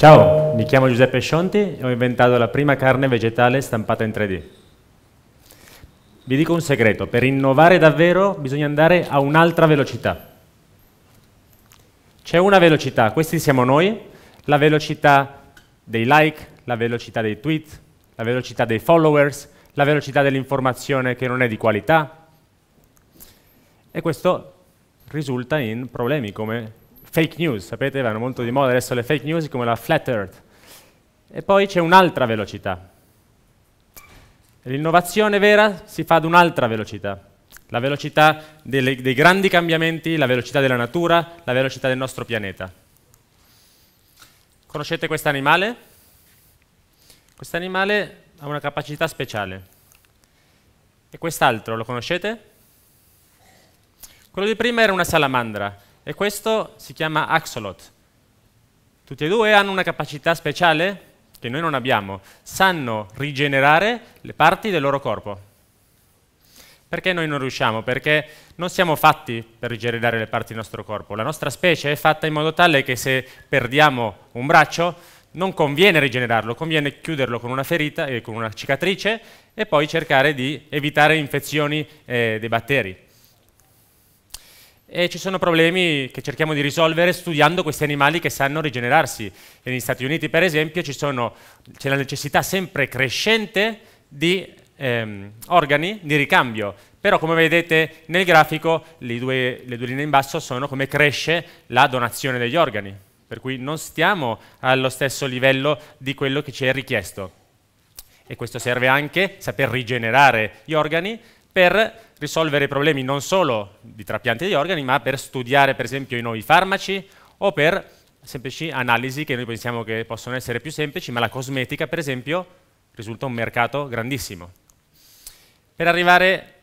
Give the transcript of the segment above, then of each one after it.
Ciao, mi chiamo Giuseppe Scionti e ho inventato la prima carne vegetale stampata in 3D. Vi dico un segreto, per innovare davvero bisogna andare a un'altra velocità. C'è una velocità, questi siamo noi, la velocità dei like, la velocità dei tweet, la velocità dei followers, la velocità dell'informazione che non è di qualità. E questo risulta in problemi come fake news, sapete, vanno molto di moda adesso le fake news come la flat earth. E poi c'è un'altra velocità. L'innovazione vera si fa ad un'altra velocità, la velocità delle, dei grandi cambiamenti, la velocità della natura, la velocità del nostro pianeta. Conoscete questo animale? Questo animale ha una capacità speciale. E quest'altro lo conoscete? Quello di prima era una salamandra, e questo si chiama axolot. Tutti e due hanno una capacità speciale che noi non abbiamo. Sanno rigenerare le parti del loro corpo. Perché noi non riusciamo? Perché non siamo fatti per rigenerare le parti del nostro corpo. La nostra specie è fatta in modo tale che se perdiamo un braccio non conviene rigenerarlo, conviene chiuderlo con una ferita e con una cicatrice e poi cercare di evitare infezioni eh, dei batteri. E ci sono problemi che cerchiamo di risolvere studiando questi animali che sanno rigenerarsi. Negli Stati Uniti, per esempio, sono, c'è la necessità sempre crescente di ehm, organi di ricambio. Però, come vedete nel grafico, due, le due linee in basso sono come cresce la donazione degli organi. Per cui non stiamo allo stesso livello di quello che ci è richiesto. E questo serve anche saper rigenerare gli organi per risolvere problemi non solo di trapianti di organi, ma per studiare per esempio i nuovi farmaci o per semplici analisi che noi pensiamo che possono essere più semplici, ma la cosmetica per esempio risulta un mercato grandissimo. Per arrivare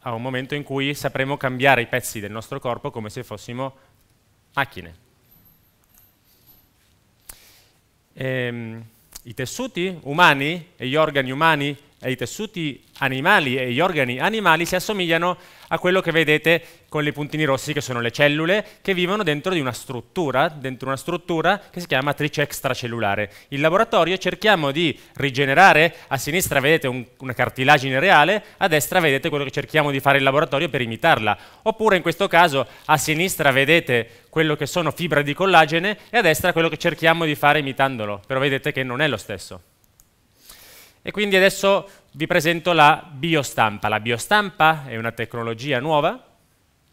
a un momento in cui sapremo cambiare i pezzi del nostro corpo come se fossimo macchine. Ehm, I tessuti umani e gli organi umani e i tessuti animali e gli organi animali si assomigliano a quello che vedete con i puntini rossi che sono le cellule che vivono dentro di una struttura, dentro una struttura che si chiama matrice extracellulare. In laboratorio cerchiamo di rigenerare, a sinistra vedete un, una cartilagine reale, a destra vedete quello che cerchiamo di fare in laboratorio per imitarla. Oppure in questo caso a sinistra vedete quello che sono fibre di collagene e a destra quello che cerchiamo di fare imitandolo, però vedete che non è lo stesso. E quindi adesso vi presento la biostampa. La biostampa è una tecnologia nuova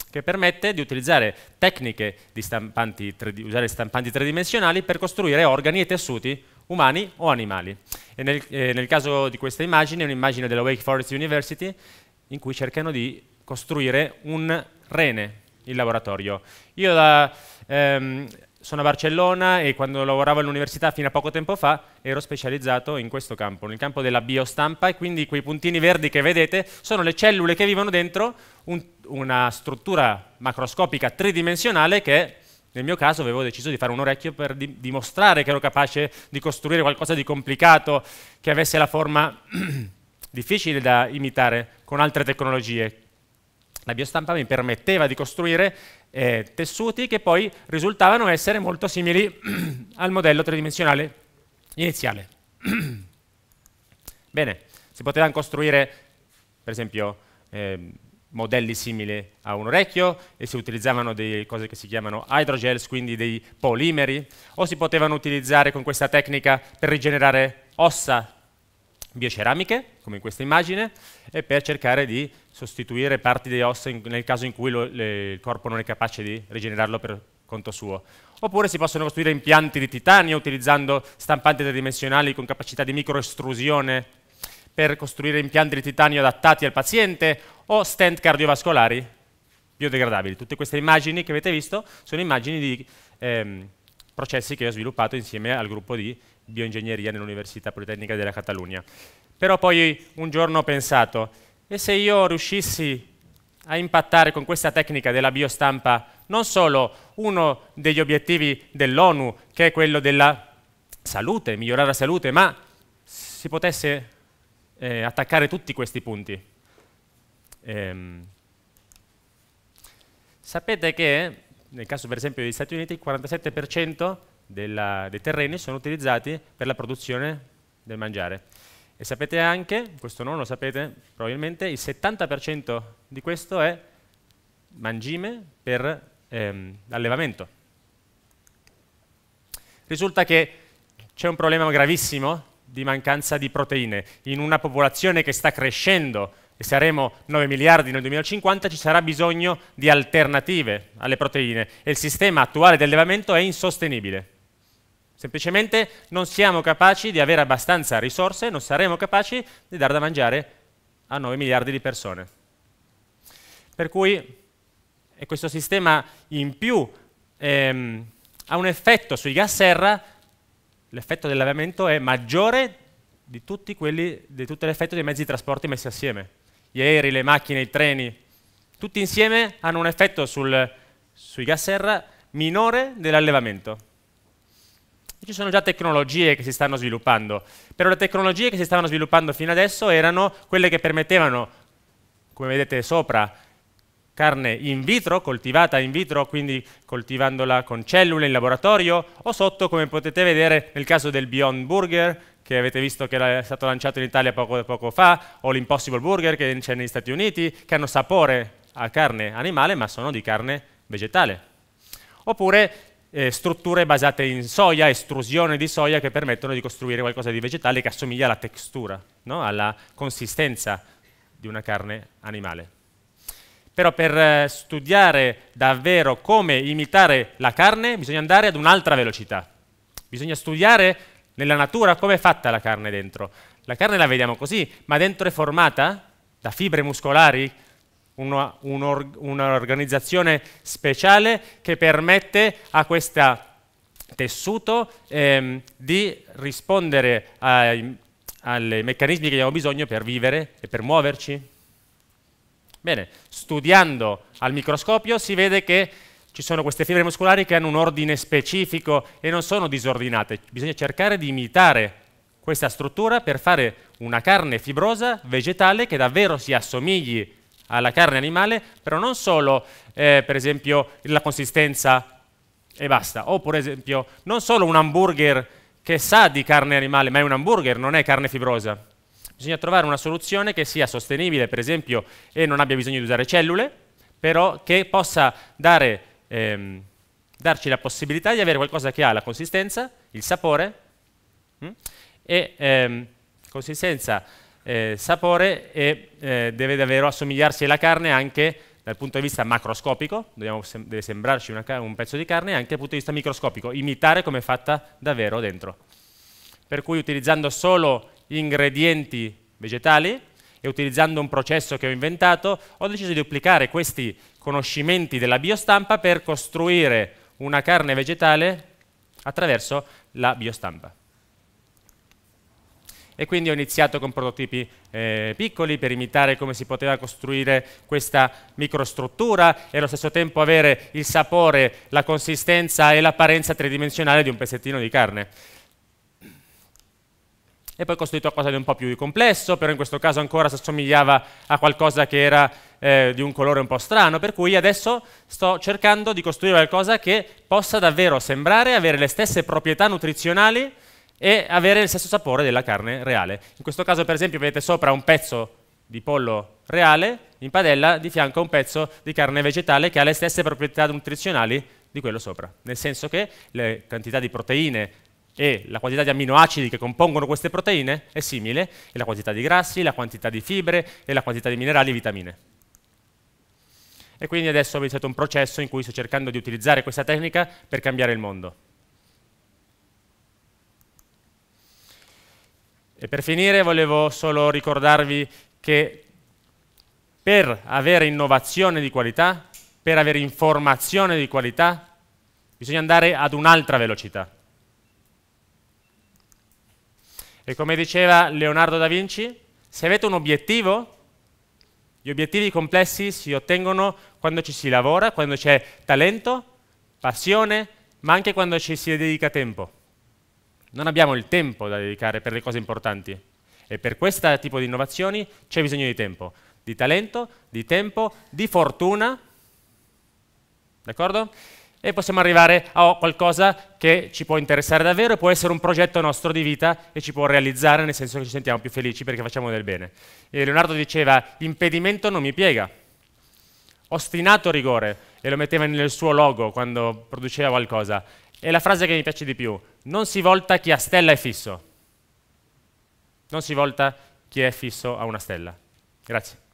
che permette di utilizzare tecniche di stampanti, usare stampanti tridimensionali per costruire organi e tessuti umani o animali. Nel, eh, nel, caso di questa immagine, è un'immagine della Wake Forest University in cui cercano di costruire un rene in laboratorio. Io da, ehm, sono a Barcellona e quando lavoravo all'università fino a poco tempo fa ero specializzato in questo campo, nel campo della biostampa e quindi quei puntini verdi che vedete sono le cellule che vivono dentro un, una struttura macroscopica tridimensionale che nel mio caso avevo deciso di fare un orecchio per di dimostrare che ero capace di costruire qualcosa di complicato che avesse la forma difficile da imitare con altre tecnologie. La biostampa mi permetteva di costruire eh, tessuti che poi risultavano essere molto simili al modello tridimensionale iniziale. Bene, si potevano costruire per esempio eh, modelli simili a un orecchio e si utilizzavano delle cose che si chiamano hydrogels, quindi dei polimeri, o si potevano utilizzare con questa tecnica per rigenerare ossa bioceramiche, come in questa immagine, e per cercare di sostituire parti delle ossa in, nel caso in cui lo, le, il corpo non è capace di rigenerarlo per conto suo. Oppure si possono costruire impianti di titanio utilizzando stampanti tridimensionali con capacità di microestrusione per costruire impianti di titanio adattati al paziente o stent cardiovascolari biodegradabili. Tutte queste immagini che avete visto sono immagini di ehm, processi che ho sviluppato insieme al gruppo di bioingegneria nell'Università Politecnica della Catalogna. Però poi un giorno ho pensato, e se io riuscissi a impattare con questa tecnica della biostampa non solo uno degli obiettivi dell'ONU, che è quello della salute, migliorare la salute, ma si potesse eh, attaccare tutti questi punti. Ehm. Sapete che, nel caso per esempio degli Stati Uniti, il 47% della, dei terreni sono utilizzati per la produzione del mangiare. E sapete anche, questo non lo sapete probabilmente, il 70% di questo è mangime per ehm, allevamento. Risulta che c'è un problema gravissimo di mancanza di proteine. In una popolazione che sta crescendo, e saremo 9 miliardi nel 2050, ci sarà bisogno di alternative alle proteine e il sistema attuale di allevamento è insostenibile. Semplicemente non siamo capaci di avere abbastanza risorse, non saremo capaci di dare da mangiare a 9 miliardi di persone. Per cui questo sistema in più ehm, ha un effetto sui gas serra, l'effetto dell'allevamento è maggiore di, tutti quelli, di tutto l'effetto dei mezzi di trasporto messi assieme. Gli aerei, le macchine, i treni, tutti insieme hanno un effetto sul, sui gas serra minore dell'allevamento. Ci sono già tecnologie che si stanno sviluppando, però le tecnologie che si stavano sviluppando fino adesso erano quelle che permettevano, come vedete sopra, carne in vitro, coltivata in vitro, quindi coltivandola con cellule in laboratorio, o sotto, come potete vedere nel caso del Beyond Burger, che avete visto che è stato lanciato in Italia poco, poco fa, o l'Impossible Burger che c'è negli Stati Uniti, che hanno sapore a carne animale, ma sono di carne vegetale. Oppure eh, strutture basate in soia, estrusione di soia, che permettono di costruire qualcosa di vegetale che assomiglia alla textura, no? alla consistenza di una carne animale. Però per eh, studiare davvero come imitare la carne bisogna andare ad un'altra velocità. Bisogna studiare nella natura come è fatta la carne dentro. La carne la vediamo così, ma dentro è formata da fibre muscolari una, un'organizzazione speciale che permette a questo tessuto ehm, di rispondere ai, ai meccanismi che abbiamo bisogno per vivere e per muoverci. Bene, studiando al microscopio si vede che ci sono queste fibre muscolari che hanno un ordine specifico e non sono disordinate. Bisogna cercare di imitare questa struttura per fare una carne fibrosa vegetale che davvero si assomigli alla carne animale, però non solo eh, per esempio la consistenza e basta, o per esempio non solo un hamburger che sa di carne animale, ma è un hamburger, non è carne fibrosa. Bisogna trovare una soluzione che sia sostenibile, per esempio, e non abbia bisogno di usare cellule, però che possa dare, ehm, darci la possibilità di avere qualcosa che ha la consistenza, il sapore, mh? Hm, e ehm, consistenza, eh, sapore e eh, deve davvero assomigliarsi alla carne anche dal punto di vista macroscopico, sem deve sembrarci un pezzo di carne, anche dal punto di vista microscopico, imitare come è fatta davvero dentro. Per cui utilizzando solo ingredienti vegetali e utilizzando un processo che ho inventato, ho deciso di applicare questi conoscimenti della biostampa per costruire una carne vegetale attraverso la biostampa e quindi ho iniziato con prototipi eh, piccoli per imitare come si poteva costruire questa microstruttura e allo stesso tempo avere il sapore, la consistenza e l'apparenza tridimensionale di un pezzettino di carne. E poi ho costruito qualcosa di un po' più complesso, però in questo caso ancora si assomigliava a qualcosa che era eh, di un colore un po' strano, per cui adesso sto cercando di costruire qualcosa che possa davvero sembrare avere le stesse proprietà nutrizionali e avere lo stesso sapore della carne reale. In questo caso, per esempio, vedete sopra un pezzo di pollo reale, in padella di fianco un pezzo di carne vegetale che ha le stesse proprietà nutrizionali di quello sopra, nel senso che le quantità di proteine e la quantità di amminoacidi che compongono queste proteine è simile, e la quantità di grassi, la quantità di fibre e la quantità di minerali e vitamine. E quindi adesso ho iniziato un processo in cui sto cercando di utilizzare questa tecnica per cambiare il mondo. E per finire volevo solo ricordarvi che per avere innovazione di qualità, per avere informazione di qualità, bisogna andare ad un'altra velocità. E come diceva Leonardo da Vinci, se avete un obiettivo, gli obiettivi complessi si ottengono quando ci si lavora, quando c'è talento, passione, ma anche quando ci si dedica tempo non abbiamo il tempo da dedicare per le cose importanti. E per questo tipo di innovazioni c'è bisogno di tempo, di talento, di tempo, di fortuna, d'accordo? E possiamo arrivare a qualcosa che ci può interessare davvero e può essere un progetto nostro di vita e ci può realizzare nel senso che ci sentiamo più felici perché facciamo del bene. E Leonardo diceva, l'impedimento non mi piega. Ostinato rigore, e lo metteva nel suo logo quando produceva qualcosa. È la frase che mi piace di più, non si volta chi a stella è fisso. Non si volta chi è fisso a una stella. Grazie.